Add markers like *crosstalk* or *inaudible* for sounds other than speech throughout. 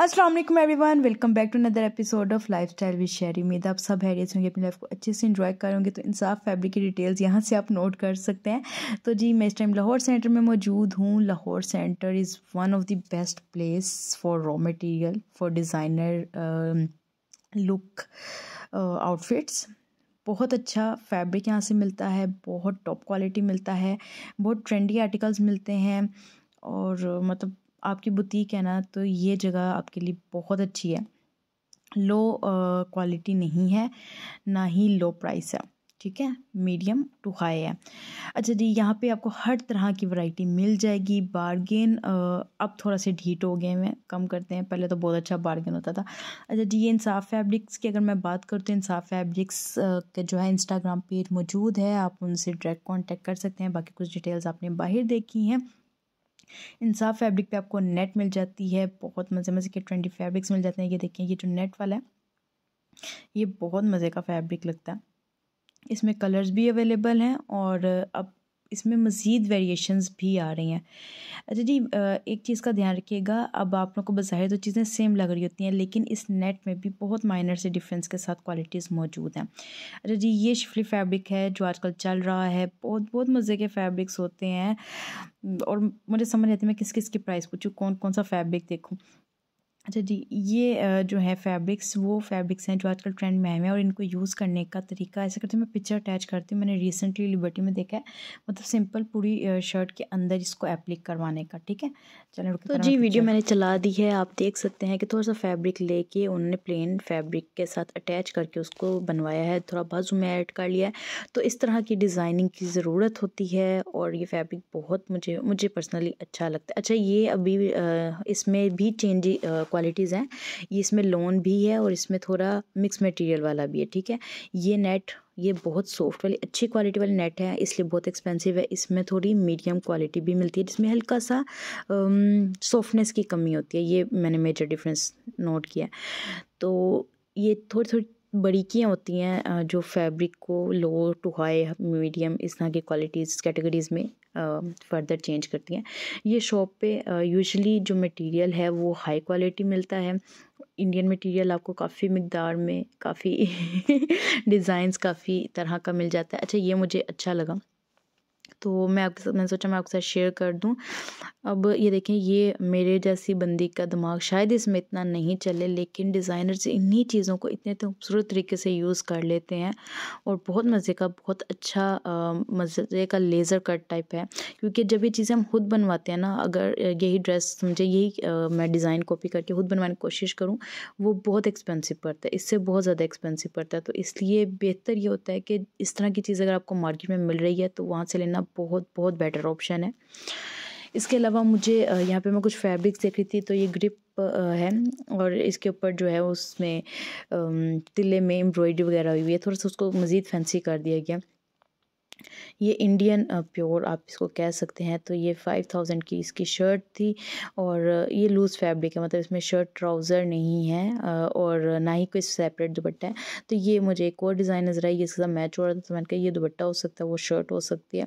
अस्सलाम वालेकुम everyone welcome back to another episode of lifestyle with Sherry उम्मीद आप सब हैरियत होंगे अपनी लाइफ को अच्छे से इन्जॉय करोगे तो इंसाफ फैब्रिक की डिटेल्स यहाँ से आप नोट कर सकते हैं तो जी मैं इस टाइम लाहौर सेंटर में मौजूद हूँ Lahore centre is one of the best place for raw material for designer look outfits बहुत अच्छा फैब्रिक यहाँ से मिलता है बहुत टॉप क्वालिटी मिलता है बहुत ट्रेंडी आर्टिकल्स मिलते हैं और मतलब आपकी बुटीक है ना तो ये जगह आपके लिए बहुत अच्छी है लो क्वालिटी नहीं है ना ही लो प्राइस है ठीक है मीडियम टू हाई है अच्छा जी यहाँ पे आपको हर तरह की वैरायटी मिल जाएगी बारगेन अब थोड़ा से ढीट हो गए हैं कम करते हैं पहले तो बहुत अच्छा बारगेन होता था अच्छा जी ये इंसाफ फैब्रिक्स की अगर मैं बात करूँ तो इंसाफ फैब्रिक्स का जो है इंस्टाग्राम पेज मौजूद है आप उनसे डायरेक्ट कॉन्टेक्ट कर सकते हैं बाकी कुछ डिटेल्स आपने बाहर देखी हैं इन सब फैब्रिक पे आपको नेट मिल जाती है बहुत मज़े मज़े के ट्रेंडी फैब्रिक्स मिल जाते हैं ये देखें ये जो नेट वाला है ये बहुत मज़े का फैब्रिक लगता है इसमें कलर्स भी अवेलेबल हैं और अब इसमें मज़ीद वेरिएशंस भी आ रही हैं अच्छा जी एक चीज़ का ध्यान रखिएगा अब आप लोग को बाहर तो चीज़ें सेम लग रही होती हैं लेकिन इस नेट में भी बहुत माइनर से डिफरेंस के साथ क्वालिटीज़ मौजूद हैं अच्छा जी ये शिफली फैब्रिक है जो आजकल चल रहा है बहुत बहुत मज़े के फैब्रिक्स होते हैं और मुझे समझ आती है मैं किस किस की प्राइस पूछूँ कौन कौन सा फैब्रिक देखूँ अच्छा जी ये जो है फैब्रिक्स वो फैब्रिक्स हैं जो आजकल ट्रेंड में आए हुए हैं और इनको यूज़ करने का तरीका ऐसा करते हैं मैं पिक्चर अटैच करती हूँ मैंने रिसेंटली लिबर्टी में देखा है मतलब सिंपल पूरी शर्ट के अंदर इसको एप्लिक करवाने का ठीक है चलो तो जी वीडियो मैंने चला दी है आप देख सकते हैं कि थोड़ा सा फैब्रिक ले उन्होंने प्लेन फैब्रिक के साथ अटैच करके उसको बनवाया है थोड़ा बाजू में ऐड कर लिया है तो इस तरह की डिज़ाइनिंग की ज़रूरत होती है और ये फैब्रिक बहुत मुझे मुझे पर्सनली अच्छा लगता है अच्छा ये अभी इसमें भी चेंज क्वालिटीज़ हैं ये इसमें लोन भी है और इसमें थोड़ा मिक्स मटेरियल वाला भी है ठीक है ये नेट ये बहुत सॉफ्ट वाली अच्छी क्वालिटी वाली नेट है इसलिए बहुत एक्सपेंसिव है इसमें थोड़ी मीडियम क्वालिटी भी मिलती है जिसमें हल्का सा सॉफ्टनेस की कमी होती है ये मैंने मेजर डिफरेंस नोट किया तो ये थोड़ी थोड़ी बरीकियाँ होती हैं जो फैब्रिक को लो टू हाई मीडियम इस तरह की क्वालिटीज़ कैटेगरीज़ में फर्दर चेंज करती हैं ये शॉप पे यूजली जो मटेरियल है वो हाई क्वालिटी मिलता है इंडियन मटेरियल आपको काफ़ी मकदार में काफ़ी *laughs* डिज़ाइंस काफ़ी तरह का मिल जाता है अच्छा ये मुझे अच्छा लगा तो मैं आपके साथ मैंने सोचा मैं आपके साथ शेयर कर दूं अब ये देखें ये मेरे जैसी बंदी का दिमाग शायद इसमें इतना नहीं चले लेकिन डिज़ाइनर्स इन्हीं चीज़ों को इतने खूबसूरत तरीके से यूज़ कर लेते हैं और बहुत मज़े का बहुत अच्छा मज़े का लेज़र कट टाइप है क्योंकि जब ये चीज़ें हम खुद बनवाते हैं ना अगर यही ड्रेस समझे यही आ, मैं डिज़ाइन कॉपी करके खुद बनवाने की कोशिश करूँ वो बहुत एक्सपेंसिव पड़ता है इससे बहुत ज़्यादा एक्सपेंसिव पड़ता है तो इसलिए बेहतर ये होता है कि इस तरह की चीज़ अगर आपको मार्केट में मिल रही है तो वहाँ से लेना करना बहुत बहुत बेटर ऑप्शन है इसके अलावा मुझे यहाँ पे मैं कुछ फैब्रिक देख रही थी तो ये ग्रिप है और इसके ऊपर जो है उसमें तिले में एम्ब्रॉयडरी वगैरह हुई है थोड़ा सा उसको मज़ीद फैंसी कर दिया गया ये इंडियन प्योर आप इसको कह सकते हैं तो ये फाइव थाउजेंड की इसकी शर्ट थी और ये लूज़ फैब्रिक है मतलब इसमें शर्ट ट्राउज़र नहीं है और ना ही कोई सेपरेट दुपट्टा है तो ये मुझे एक और डिज़ाइन नज़र आई ये इसके साथ मैच हो रहा था तो मैंने कहा ये दुपट्टा हो सकता है वो शर्ट हो सकती है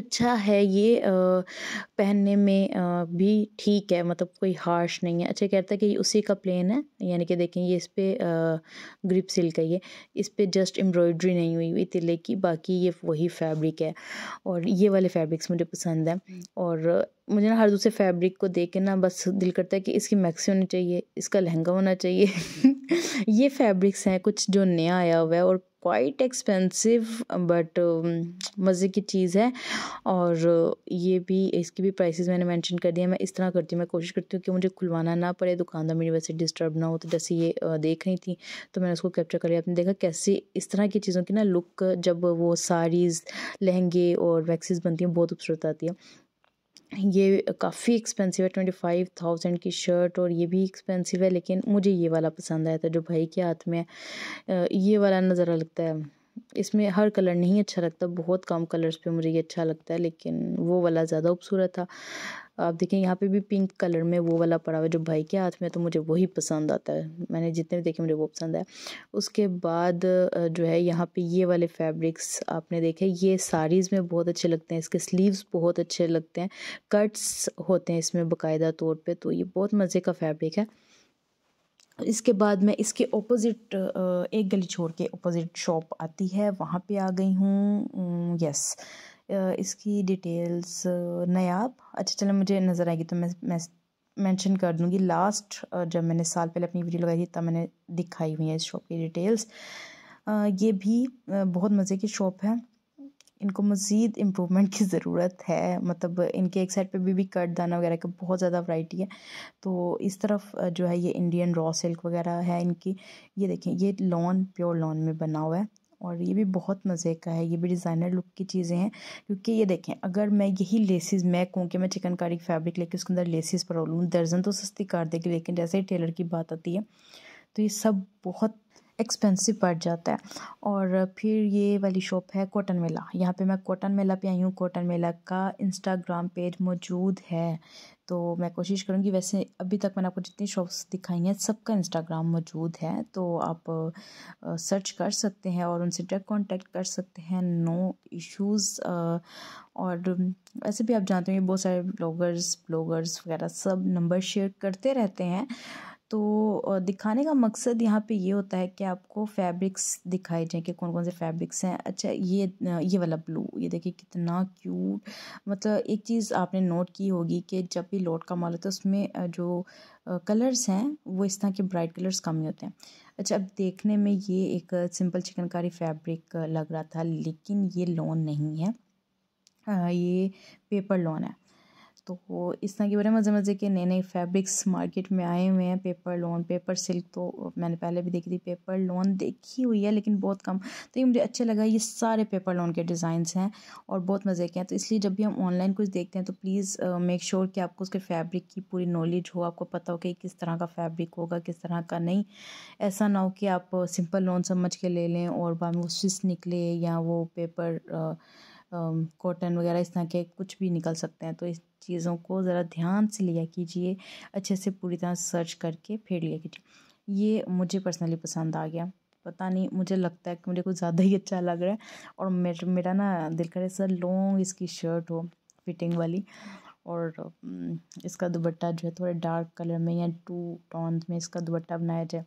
अच्छा है ये पहनने में भी ठीक है मतलब कोई हार्श नहीं है अच्छा कहता है कि उसी का प्लेन है यानी कि देखें ये इस पर ग्रिप सिल्क है ये इस पर जस्ट एम्ब्रॉयड्री नहीं हुई हुई तिले की बाकी ये वही फैब्रिक है और ये वाले फैब्रिक्स मुझे पसंद है और मुझे ना हर दूसरे फैब्रिक को देख के ना बस दिल करता है कि इसकी मैक्सी होनी चाहिए इसका लहंगा होना चाहिए *laughs* ये फैब्रिक्स हैं कुछ जो नया आया हुआ है और क्वाइट एक्सपेंसिव बट मज़े की चीज़ है और ये भी इसकी भी प्राइसेस मैंने मेंशन कर दिया मैं इस तरह करती हूँ मैं कोशिश करती हूँ कि मुझे खुलवाना ना पड़े दुकानदार मेरी वैसे डिस्टर्ब ना हो तो जैसे ये देख रही थी तो मैंने उसको कैप्चर कर लिया आपने देखा कैसे इस तरह की चीज़ों की ना लुक जब वो साड़ीज़ लहंगे और वैक्सीज बनती हैं बहुत खूबसूरत आती है ये काफ़ी एक्सपेंसिव है ट्वेंटी फाइव थाउजेंड की शर्ट और ये भी एक्सपेंसिव है लेकिन मुझे ये वाला पसंद आया था जो भाई के हाथ में है ये वाला नज़र लगता है इसमें हर कलर नहीं अच्छा लगता बहुत कम कलर्स पे मुझे ये अच्छा लगता है लेकिन वो वाला ज़्यादा खूबसूरत था आप देखें यहाँ पे भी पिंक कलर में वो वाला पड़ा हुआ जो भाई के हाथ में तो मुझे वही पसंद आता है मैंने जितने भी देखे मुझे वो पसंद है उसके बाद जो है यहाँ पे ये वाले फैब्रिक्स आपने देखे ये साड़ीज़ में बहुत अच्छे लगते हैं इसके स्लीव्स बहुत अच्छे लगते हैं कट्स होते हैं इसमें बाकायदा तौर पर तो ये बहुत मज़े का फैब्रिक है इसके बाद मैं इसके ऑपोज़िट एक गली छोड़ के ऑपोज़िट शॉप आती है वहाँ पे आ गई हूँ यस इसकी डिटेल्स नयाब अच्छा चलो मुझे नज़र आएगी तो मैं मैं मेंशन कर दूँगी लास्ट जब मैंने साल पहले अपनी वीडियो लगाई थी तब मैंने दिखाई हुई है इस शॉप की डिटेल्स ये भी बहुत मज़े की शॉप है इनको मज़ीद इम्प्रूवमेंट की ज़रूरत है मतलब इनके एक साइड पे भी भी कट दाना वगैरह की बहुत ज़्यादा वैरायटी है तो इस तरफ जो है ये इंडियन रॉ सिल्क वगैरह है इनकी ये देखें ये लॉन प्योर लॉन में बना हुआ है और ये भी बहुत मज़े का है ये भी डिज़ाइनर लुक की चीज़ें हैं क्योंकि ये देखें अगर मैं यही लेसिस मैं कहूँ कि मैं चिकनकारी की फैब्रिक लेके उसके अंदर लेसिस पर लूँ दर्जन तो सस्ती कर देगी लेकिन जैसे ही टेलर की बात आती है तो ये सब बहुत एक्सपेंसिव पड़ जाता है और फिर ये वाली शॉप है कॉटन मेला यहाँ पे मैं कॉटन मेला पे आई हूँ कॉटन मेला का इंस्टाग्राम पेज मौजूद है तो मैं कोशिश करूँगी वैसे अभी तक मैंने आपको जितनी शॉप्स दिखाई हैं सबका इंस्टाग्राम मौजूद है तो आप सर्च कर सकते हैं और उनसे डायरेक्ट कॉन्टेक्ट कर सकते हैं नो इश्यूज़ और ऐसे भी आप जानते हैं बहुत सारे ब्लॉगर्स ब्लॉगर्स वगैरह सब नंबर शेयर करते रहते हैं तो दिखाने का मकसद यहाँ पे ये होता है कि आपको फैब्रिक्स दिखाए जाएँ कि कौन कौन से फैब्रिक्स हैं अच्छा ये ये वाला ब्लू ये देखिए कितना क्यूट मतलब एक चीज़ आपने नोट की होगी कि जब भी लोट का माल होता है उसमें जो कलर्स हैं वो इस तरह के ब्राइट कलर्स कम ही होते हैं अच्छा अब देखने में ये एक सिंपल चिकनकारी फैब्रिक लग रहा था लेकिन ये लोन नहीं है ये पेपर लोन है तो इस तरह के बड़े मज़े मज़े के नए नए फैब्रिक्स मार्केट में आए हुए हैं पेपर लोन पेपर सिल्क तो मैंने पहले भी देखी थी पेपर लोन देखी हुई है लेकिन बहुत कम तो ये मुझे अच्छा लगा ये सारे पेपर लोन के डिज़ाइंस हैं और बहुत मज़े के हैं तो इसलिए जब भी हम ऑनलाइन कुछ देखते हैं तो प्लीज़ मेक श्योर कि आपको उसके फैब्रिक की पूरी नॉलेज हो आपको पता हो कि किस तरह का फैब्रिक होगा किस तरह का नहीं ऐसा ना हो कि आप सिंपल लोन समझ के ले लें और बाद में वो स्विस निकले या वो पेपर कॉटन वगैरह इस तरह के कुछ भी निकल सकते हैं तो इस चीज़ों को ज़रा ध्यान से लिया कीजिए अच्छे से पूरी तरह सर्च करके फिर लिया कीजिए ये मुझे पर्सनली पसंद आ गया पता नहीं मुझे लगता है कि मुझे कुछ ज़्यादा ही अच्छा लग रहा है और मेरा मेरा ना दिल करे सर लॉन्ग इसकी शर्ट हो फिटिंग वाली और इसका दुबट्टा जो है थोड़ा डार्क कलर में या टू टॉन्स में इसका दुपट्टा बनाया जाए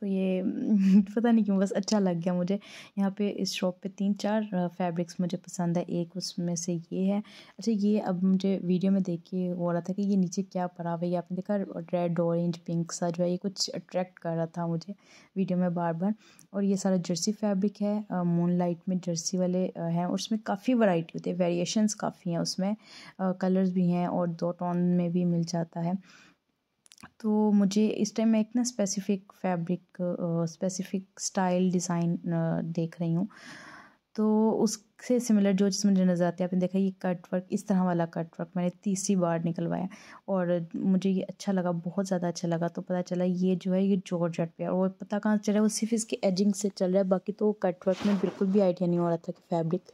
तो ये *laughs* पता नहीं क्यों बस अच्छा लग गया मुझे यहाँ पे इस शॉप पे तीन चार फैब्रिक्स मुझे पसंद है एक उसमें से ये है अच्छा ये अब मुझे वीडियो में देख के हो रहा था कि ये नीचे क्या पड़ा हुआ है आपने देखा रेड ऑरेंज पिंक सा जो है ये कुछ अट्रैक्ट कर रहा था मुझे वीडियो में बार बार और ये सारा जर्सी फैब्रिक है मून लाइट में जर्सी वाले हैं और उसमें काफ़ी वराइटी होती है वेरिएशन काफ़ी हैं उसमें कलर्स भी हैं और दो टोन में भी मिल जाता है तो मुझे इस टाइम मैं एक ना specific fabric specific style design देख रही हूँ तो उस से सिमिलर जो चीज़ मुझे नज़र आती है आपने देखा ये कट वर्क इस तरह वाला कट वर्क मैंने तीसरी बार निकलवाया और मुझे ये अच्छा लगा बहुत ज़्यादा अच्छा लगा तो पता चला ये जो है ये जॉर्ज पे और पता कहाँ चल रहा है वो सिर्फ इसके एजिंग से चल रहा है बाकी तो कट वर्क में बिल्कुल भी आइडिया नहीं हो रहा था कि फैब्रिक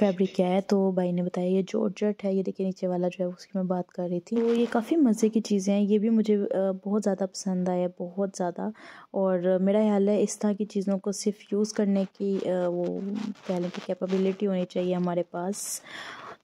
फैब्रिक क्या है तो भाई ने बताया ये जॉर्ज है ये देखिए नीचे वाला जो है उसकी मैं बात कर रही थी तो ये काफ़ी मज़े की चीज़ें हैं ये भी मुझे बहुत ज़्यादा पसंद आया बहुत ज़्यादा और मेरा ख्याल है इस तरह की चीज़ों को सिर्फ यूज़ करने की वो कह लें कि कैपेबिलिटी क्वालिटी होनी चाहिए हमारे पास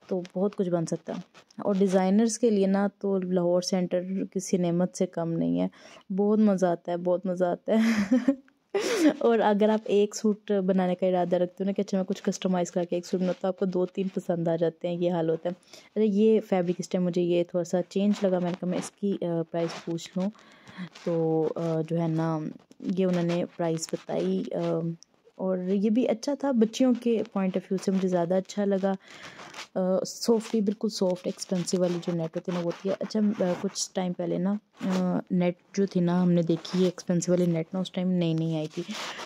तो बहुत कुछ बन सकता है और डिज़ाइनर्स के लिए ना तो लाहौर सेंटर किसी नेमत से कम नहीं है बहुत मज़ा आता है बहुत मज़ा आता है *laughs* और अगर आप एक सूट बनाने का इरादा रखते हो ना कि अच्छा मैं कुछ कस्टमाइज़ करके एक सूट बनाता तो आपको दो तीन पसंद आ जाते हैं ये हाल होता है अरे ये फैब्रिक इस टाइम मुझे ये थोड़ा सा चेंज लगा मैंने कहा मैं इसकी प्राइस पूछ लूँ तो जो है ना ये उन्होंने प्राइस बताई और ये भी अच्छा था बच्चियों के पॉइंट ऑफ व्यू से मुझे ज़्यादा अच्छा लगा सॉफ्ट ही बिल्कुल सॉफ्ट एक्सपेंसिव वाली जो नेट होती है ना वो थी अच्छा कुछ टाइम पहले ना नेट जो थी ना हमने देखी है एक्सपेंसिव वाली नेट ना उस टाइम नई नई आई थी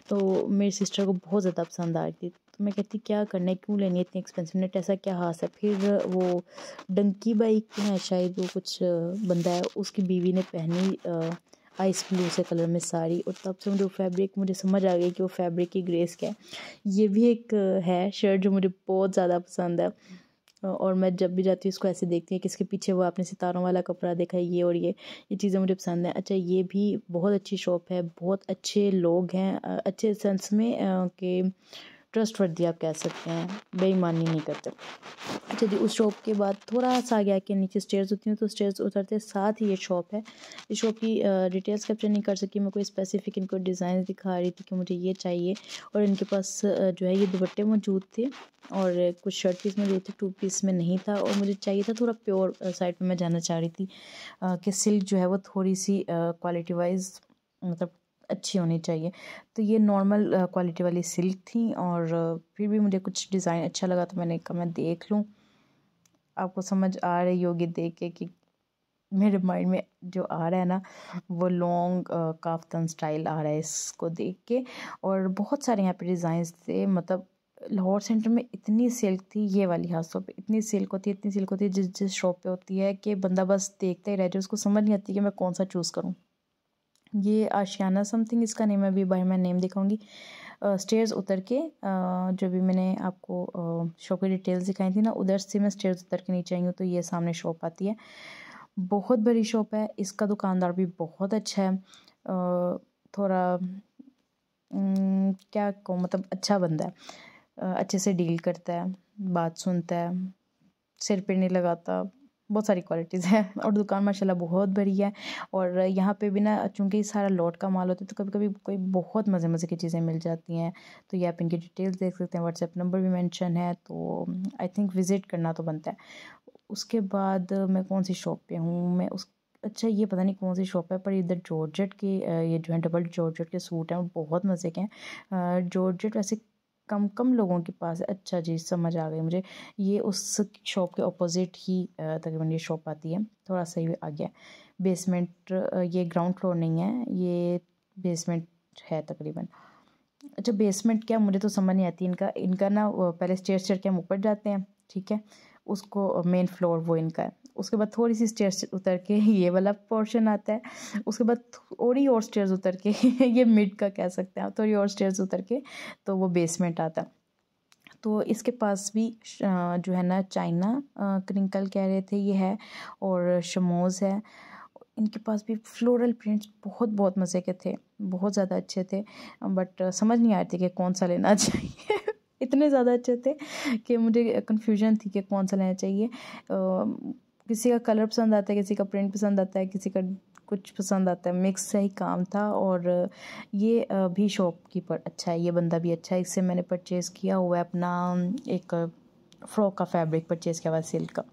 तो मेरी सिस्टर को बहुत ज़्यादा पसंद आ रही थी तो मैं कहती क्या करना है क्यों लेनी है इतनी एक्सपेंसिव नेट ऐसा क्या हास है फिर वो डंकी बाइक है शायद वो कुछ बंदा है उसकी बीवी ने पहनी आइस ब्लू से कलर में साड़ी और तब से मुझे वो फैब्रिक मुझे समझ आ गई कि वो फैब्रिक की ग्रेस क्या है ये भी एक है शर्ट जो मुझे बहुत ज़्यादा पसंद है और मैं जब भी जाती हूँ उसको ऐसे देखती हूँ कि इसके पीछे वो आपने सितारों वाला कपड़ा देखा है ये और ये ये चीज़ें मुझे पसंद है अच्छा ये भी बहुत अच्छी शॉप है बहुत अच्छे लोग हैं अच्छे सेंस में के ट्रस्ट वर्दी आप कह सकते हैं बेईमानी नहीं करते अच्छा जी उस शॉप के बाद थोड़ा सा गया कि नीचे स्टेयर्स होती हैं तो स्टेयर्स उतरते साथ ही ये शॉप है इस शॉप की डिटेल्स कैप्चर नहीं कर सकी मैं कोई स्पेसिफिक इनको डिज़ाइन दिखा रही थी कि मुझे ये चाहिए और इनके पास जो है ये दुपट्टे मौजूद थे और कुछ शर्ट पीस मौजूद थे टू पीस में नहीं था और मुझे चाहिए था थोड़ा प्योर साइड पर मैं जाना चाह रही थी कि सिल्क जो है वो थोड़ी सी क्वालिटी वाइज मतलब अच्छी होनी चाहिए तो ये नॉर्मल क्वालिटी वाली सिल्क थी और फिर भी मुझे कुछ डिज़ाइन अच्छा लगा तो मैंने कहा मैं देख लूँ आपको समझ आ रही होगी देख के कि मेरे माइंड में जो आ रहा है ना वो लॉन्ग काफ्तन स्टाइल आ रहा है इसको देख के और बहुत सारे यहाँ पे डिज़ाइंस थे मतलब लाहौर सेंटर में इतनी सिल्क थी ये वाली हाथों पर इतनी सिल्क होती है इतनी सिल्क होती है जिस जिस शॉप पे होती है कि बंदा बस देखता ही रह जाए उसको समझ नहीं आती कि मैं कौन सा चूज़ करूँ ये आशियाना समथिंग इसका नेम है अभी बाहर मैं नेम दिखाऊंगी स्टेयर्स उतर के जो भी मैंने आपको शॉप की डिटेल्स दिखाई थी ना उधर से मैं स्टेयर्स उतर के नीचे आई हूँ तो ये सामने शॉप आती है बहुत बड़ी शॉप है इसका दुकानदार भी बहुत अच्छा है थोड़ा क्या कहूँ मतलब अच्छा बंदा है अच्छे से डील करता है बात सुनता है सिर पर नहीं लगाता बहुत सारी क्वालिटीज़ हैं *laughs* और दुकान माशाल्लाह बहुत बड़ी है और यहाँ पे बिना चूँकि सारा लॉट का माल होता है तो कभी कभी कोई बहुत मज़े मज़े की चीज़ें मिल जाती हैं तो ये आप इनकी डिटेल्स देख सकते हैं व्हाट्सएप नंबर भी मैंशन है तो आई थिंक विज़िट करना तो बनता है उसके बाद मैं कौन सी शॉप पर हूँ मैं उस अच्छा ये पता नहीं कौन सी शॉप है पर इधर जॉर्जेट के ये जो है डबल जॉर्जेट के सूट हैं बहुत मज़े के हैं जॉर्जेट वैसे कम कम लोगों के पास अच्छा जी समझ आ गई मुझे ये उस शॉप के ऑपोजिट ही तकरीबन ये शॉप आती है थोड़ा सा ही आ गया बेसमेंट ये ग्राउंड फ्लोर नहीं है ये बेसमेंट है तकरीबन अच्छा बेसमेंट क्या मुझे तो समझ नहीं आती इनका इनका ना पहले स्टेयर स्टेयर के हम ऊपर जाते हैं ठीक है उसको मेन फ्लोर वो इनका है उसके बाद थोड़ी सी स्टेयर उतर के *laughs* ये वाला पोर्शन आता है उसके बाद थोड़ी और स्टेयर्स उतर के *laughs* ये मिड का कह सकते हैं थोड़ी और स्टेयर उतर के तो वो बेसमेंट आता है तो इसके पास भी जो है ना चाइना क्रिंकल कह रहे थे ये है और शमोज़ है इनके पास भी फ्लोरल प्रिंट्स बहुत बहुत मज़े के थे बहुत ज़्यादा अच्छे थे बट समझ नहीं आ रही थी कि कौन सा लेना चाहिए इतने ज़्यादा अच्छे थे कि मुझे कन्फ्यूजन थी कि कौन सा लेना चाहिए किसी का कलर पसंद आता है किसी का प्रिंट पसंद आता है किसी का कुछ पसंद आता है मिक्स सा ही काम था और ये भी शॉपकीपर अच्छा है ये बंदा भी अच्छा है इससे मैंने परचेज़ किया हुआ है अपना एक फ्रॉक का फैब्रिक परचेज़ किया हुआ सिल्क का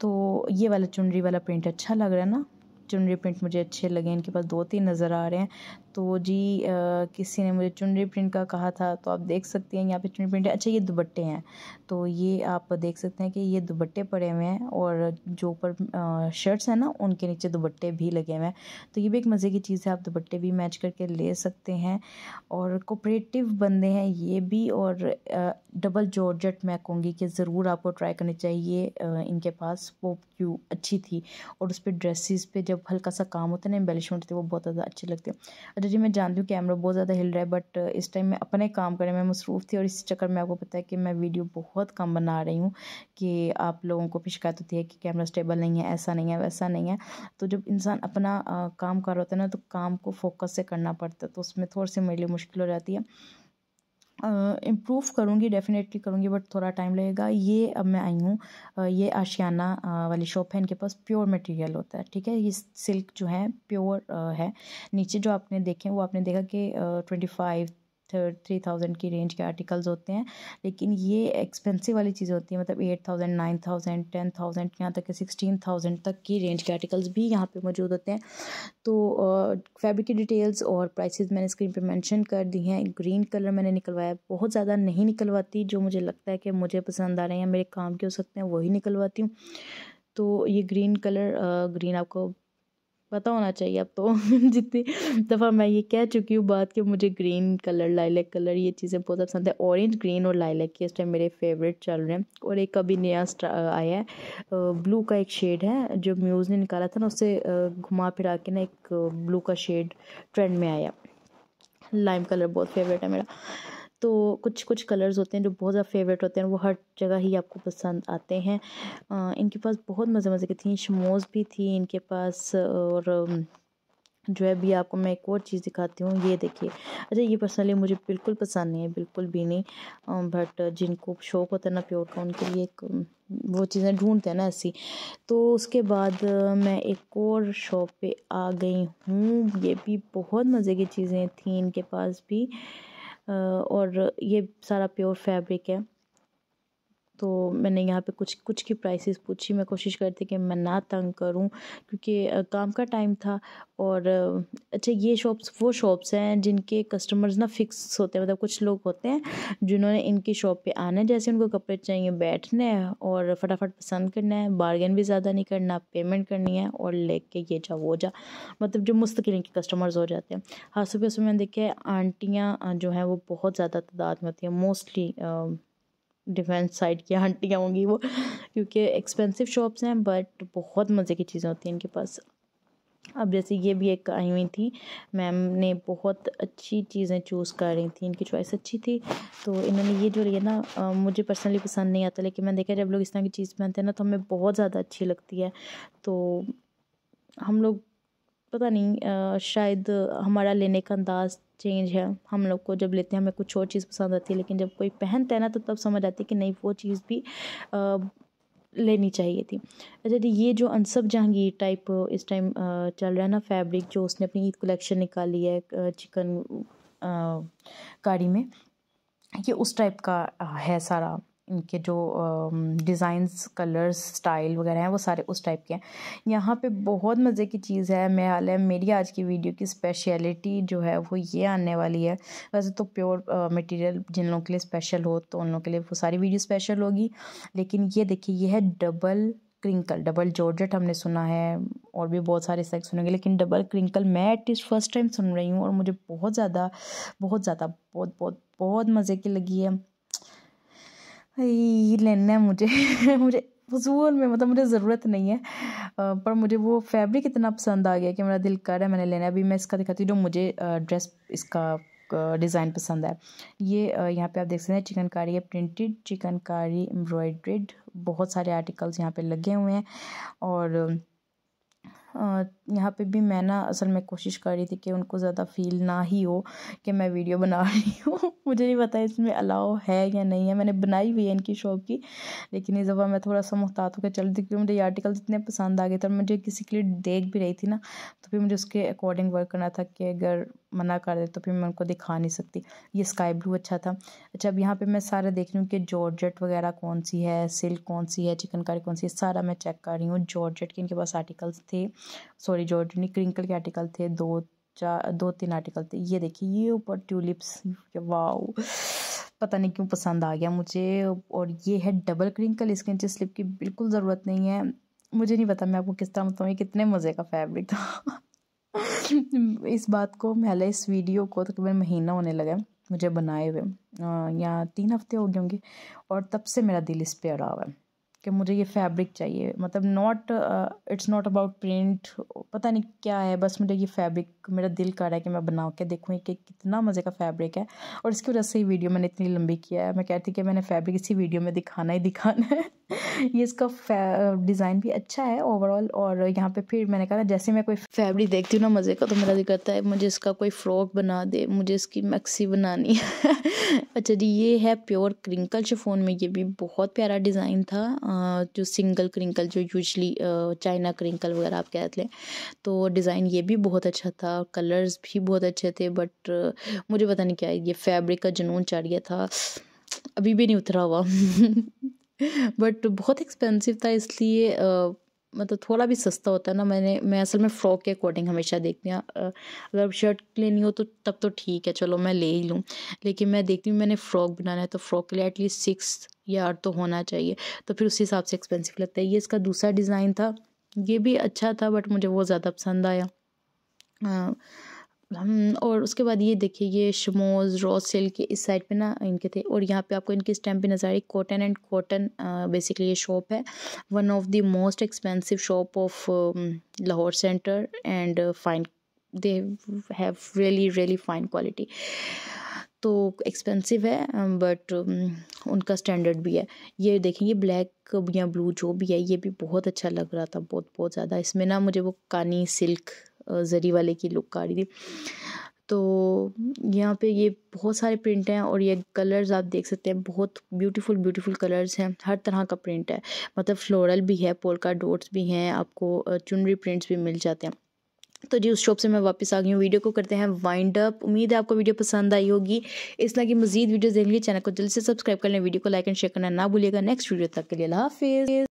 तो ये वाला चुनरी वाला प्रिंट अच्छा लग रहा है ना चुनरी प्रिंट मुझे अच्छे लगे इनके पास दो तीन नज़र आ रहे हैं तो जी आ, किसी ने मुझे चुनरी प्रिंट का कहा था तो आप देख सकते हैं यहाँ पे चुनरी प्रिंट है अच्छा ये दुबट्टे हैं तो ये आप देख सकते हैं कि ये दुबट्टे पड़े हुए हैं और जो ऊपर शर्ट्स हैं ना उनके नीचे दुबट्टे भी लगे हुए हैं तो ये भी एक मज़े की चीज़ है आप दुपट्टे भी मैच करके ले सकते हैं और कोपरेटिव बंदे हैं ये भी और डबल जॉर्जट मैं कहूँगी कि ज़रूर आपको ट्राई करनी चाहिए इनके पास वो क्यू अच्छी थी और उस पर ड्रेसिस पे जब हल्का सा काम होता है ना एम्बेलिशमेंट होती है वो बहुत ज़्यादा अच्छे लगते हैं अच्छा, जी मैं जानती हूँ कैमरा बहुत ज़्यादा हिल रहा है बट इस टाइम मैं अपने काम करने में मसरूफ़ थी और इस चक्कर में आपको पता है कि मैं वीडियो बहुत कम बना रही हूँ कि आप लोगों को भी शिकायत होती है कि कैमरा स्टेबल नहीं है ऐसा नहीं है वैसा नहीं है तो जब इंसान अपना काम कर रहा होता है ना तो काम को फोकस से करना पड़ता है तो उसमें थोड़ी सी मेरे लिए मुश्किल हो जाती है इम्प्रूव करूँगी डेफ़िनेटली करूँगी बट थोड़ा टाइम लगेगा ये अब मैं आई हूँ ये आशियाना वाली शॉप है इनके पास प्योर मटेरियल होता है ठीक है ये सिल्क जो है प्योर है नीचे जो आपने देखे वो आपने देखा कि ट्वेंटी फाइव थ्री थाउजेंड की रेंज के आर्टिकल्स होते हैं लेकिन ये एक्सपेंसिव वाली चीज़ें होती हैं मतलब eight thousand nine thousand ten thousand यहाँ तक के सिक्सटीन थाउजेंड तक की रेंज के आर्टिकल्स भी यहाँ पे मौजूद होते हैं तो फैब्रिक की डिटेल्स और प्राइसेस मैंने स्क्रीन पे मेंशन कर दी हैं ग्रीन कलर मैंने निकलवाया बहुत ज़्यादा नहीं निकलवाती जो मुझे लगता है कि मुझे पसंद आ रहे हैं मेरे काम के हो सकते हैं वही निकलवाती हूँ तो ये ग्रीन कलर ग्रीन आपको पता होना चाहिए अब तो *laughs* जितनी दफ़ा मैं ये कह चुकी हूँ बात कि मुझे ग्रीन कलर लाइलैक कलर ये चीज़ें बहुत पसंद है ऑरेंज ग्रीन और लाइलैक के इस टाइम मेरे फेवरेट चल रहे हैं और एक अभी नया आया है ब्लू का एक शेड है जो म्यूज़ ने निकाला था ना उससे घुमा फिरा के ना एक ब्लू का शेड ट्रेंड में आया लाइम कलर बहुत फेवरेट है मेरा तो कुछ कुछ कलर्स होते हैं जो बहुत ज़्यादा फेवरेट होते हैं वो हर जगह ही आपको पसंद आते हैं इनके पास बहुत मज़े मज़े की थी शमोज़ भी थी इनके पास और जो है भी आपको मैं एक और चीज़ दिखाती हूँ ये देखिए अच्छा ये पर्सनली मुझे बिल्कुल पसंद नहीं है बिल्कुल भी नहीं बट जिनको शौक़ होता है ना प्योर का उनके लिए एक वो चीज़ें ढूंढते हैं ना ऐसी तो उसके बाद मैं एक और शॉप पे आ गई हूँ ये भी बहुत मज़े की चीज़ें थी इनके पास भी और ये सारा प्योर फैब्रिक है तो मैंने यहाँ पे कुछ कुछ की प्राइसेस पूछी मैं कोशिश करती कि मैं ना तंग करूँ क्योंकि काम का टाइम था और अच्छा ये शॉप्स वो शॉप्स हैं जिनके कस्टमर्स ना फिक्स होते हैं मतलब कुछ लोग होते हैं जिन्होंने इनकी शॉप पे आना है जैसे उनको कपड़े चाहिए बैठने हैं और फटाफट पसंद करना है बार्गेन भी ज़्यादा नहीं करना पेमेंट करनी है और लेके ये जा वो जा मतलब जो मुस्तकिल इनके कस्टमर्स हो जाते हैं हाथों सुबह सुबह मैंने देखा आंटियाँ जो हैं वो बहुत ज़्यादा तादाद में होती हैं मोस्टली डिफेंस साइड की हंटियाँ होंगी वो क्योंकि एक्सपेंसिव शॉप्स हैं बट बहुत मज़े की चीज़ें होती हैं इनके पास अब जैसे ये भी एक आई हुई थी मैम ने बहुत अच्छी चीज़ें चूज़ कर रही थी इनकी चॉइस अच्छी थी तो इन्होंने ये जो लिया ना आ, मुझे पर्सनली पसंद नहीं आता लेकिन मैंने देखा जब लोग इस तरह की चीज़ पहनते हैं ना तो हमें बहुत ज़्यादा अच्छी लगती है तो हम लोग पता नहीं आ, शायद हमारा लेने का अंदाज चेंज है हम लोग को जब लेते हैं हमें कुछ और चीज़ पसंद आती है लेकिन जब कोई पहनता है ना तो तब समझ आती है कि नहीं वो चीज़ भी आ, लेनी चाहिए थी अच्छा ये जो अनसब जहांगीर टाइप इस टाइम चल रहा है ना फैब्रिक जो उसने अपनी ईद कलेक्शन निकाली है चिकन काड़ी में ये उस टाइप का है सारा इनके जो डिज़ाइंस कलर्स स्टाइल वगैरह हैं वो सारे उस टाइप के हैं यहाँ पे बहुत मज़े की चीज़ है मैं हाल है मेरी आज की वीडियो की स्पेशलिटी जो है वो ये आने वाली है वैसे तो प्योर मटेरियल जिन लोगों के लिए स्पेशल हो तो उन लोगों के लिए वो सारी वीडियो स्पेशल होगी लेकिन ये देखिए ये है डबल क्रिंकल डबल जॉर्जेट हमने सुना है और भी बहुत सारे सेक्स सुनेंगे लेकिन डबल क्रिंकल मैं एटलीस्ट फर्स्ट टाइम सुन रही हूँ और मुझे बहुत ज़्यादा बहुत ज़्यादा बहुत बहुत बहुत मज़े की लगी है लेना है मुझे *laughs* मुझे फजूल में मतलब मुझे ज़रूरत नहीं है पर मुझे वो फैब्रिक इतना पसंद आ गया कि मेरा दिल कर है मैंने लेना है अभी मैं इसका दिखाती हूँ जो मुझे ड्रेस इसका डिज़ाइन पसंद है ये यहाँ पे आप देख सकते हैं चिकनकारी है प्रिंटेड चिकनकारी एम्ब्रॉयड्रेड बहुत सारे आर्टिकल्स यहाँ पे लगे हुए हैं और यहाँ पे भी मैं ना असल में कोशिश कर रही थी कि उनको ज़्यादा फील ना ही हो कि मैं वीडियो बना *laughs* रही हूँ मुझे नहीं पता इसमें अलाउ है या नहीं है मैंने बनाई हुई है इनकी शॉप की लेकिन इस दफ़ा मैं थोड़ा सा मुहतात होकर चल रही थी क्योंकि मुझे ये आर्टिकल इतने पसंद आ गए थे और मुझे किसी के लिए देख भी रही थी ना तो फिर मुझे उसके अकॉर्डिंग वर्क करना था कि अगर मना कर दे तो फिर मैं उनको दिखा नहीं सकती ये स्काई ब्लू अच्छा था अच्छा अब यहाँ पे मैं सारा देख रही हूँ कि जॉर्जेट वगैरह कौन सी है सिल्क कौन सी है चिकनकारी कौन सी है सारा मैं चेक कर रही हूँ जॉर्जेट के इनके पास आर्टिकल्स थे सॉरी जॉर्जेट क्रिंकल के आर्टिकल थे दो चार दो तीन आर्टिकल थे ये देखिए ये ऊपर ट्यूलिप्स वाओ पता नहीं क्यों पसंद आ गया मुझे और ये है डबल क्रिंकल इसके नीचे स्लिप की बिल्कुल ज़रूरत नहीं है मुझे नहीं पता मैं आपको किस तरह बताऊँ ये कितने मज़े का फैब्रिक था इस बात को पहले इस वीडियो को तकरीबन महीना होने लगा मुझे बनाए हुए या तीन हफ्ते हो गए होंगे और तब से मेरा दिल इस पर अड़ा हुआ है कि मुझे ये फैब्रिक चाहिए मतलब not it's not about print पता नहीं क्या है बस मुझे ये फैब्रिक मेरा दिल कर रहा है कि मैं बना के देखूँ कि कितना मज़े का फैब्रिक है और इसकी वजह से ही वीडियो मैंने इतनी लंबी किया है मैं कहती कि मैंने फैब्रिक इसी वीडियो में दिखाना ही दिखाना है *laughs* ये इसका डिज़ाइन uh, भी अच्छा है ओवरऑल और यहाँ पे फिर मैंने कहा ना जैसे मैं कोई फैब्रिक देखती हूँ ना मज़े का तो मेरा दिल करता है मुझे इसका कोई फ्रॉक बना दे मुझे इसकी मैक्सी बनानी है *laughs* अच्छा जी ये है प्योर क्रिंकल शिफोन में ये भी बहुत प्यारा डिज़ाइन था जो सिंगल क्रिंकल जो यूजली चाइना क्रिंकल वगैरह आप कहते हैं तो डिज़ाइन ये भी बहुत अच्छा था कलर्स भी बहुत अच्छे थे बट मुझे पता नहीं क्या ये फैब्रिक का जुनून चढ़ गया था अभी भी नहीं उतरा हुआ *laughs* बट बहुत एक्सपेंसिव था इसलिए मतलब थोड़ा भी सस्ता होता है ना मैंने मैं असल में फ़्रॉक के अकॉर्डिंग हमेशा देखती हूँ अगर शर्ट लेनी हो तो तब तो ठीक है चलो मैं ले ही लूँ लेकिन मैं देखती हूँ मैंने फ़्रॉक बनाना है तो फ़्रॉक के लिए एटलीस्ट सिक्स यार तो होना चाहिए तो फिर उस हिसाब से एक्सपेंसिव लगता है ये इसका दूसरा डिज़ाइन था ये भी अच्छा था बट मुझे वो ज़्यादा पसंद आया आ, और उसके बाद ये देखिए ये शमोज रॉ सिल्क के इस साइड पे ना इनके थे और यहाँ पे आपको इनके स्टैम्प भी नज़र आ रही कॉटन एंड कॉटन बेसिकली ये शॉप है one of the most expensive shop of Lahore centre and fine they have really really fine quality तो एक्सपेंसिव है बट um, um, उनका स्टैंडर्ड भी है ये देखें ये ब्लैक या ब्लू जो भी है ये भी बहुत अच्छा लग रहा था बहुत बहुत ज़्यादा इसमें ना मुझे वो कानी सिल्क जरी वाले की लुक आ रही थी तो यहाँ पे ये बहुत सारे प्रिंट हैं और ये कलर्स आप देख सकते हैं बहुत ब्यूटीफुल ब्यूटीफुल कलर्स हैं हर तरह का प्रिंट है मतलब फ्लोरल भी है पोलका डोट्स भी हैं आपको चुनरी प्रिंट्स भी मिल जाते हैं तो जी उस शॉप से मैं वापस आ गई हूँ वीडियो को करते हैं वाइंड अप उम्मीद है आपको वीडियो पसंद आई होगी इस तरह की मजीद वीडियो देखने के लिए चैनल को जल्दी से सब्सक्राइब कर लें वीडियो को लाइक एंड शेयर करना ना भूलिएगा नेक्स्ट वीडियो तक के लिए हाफिज़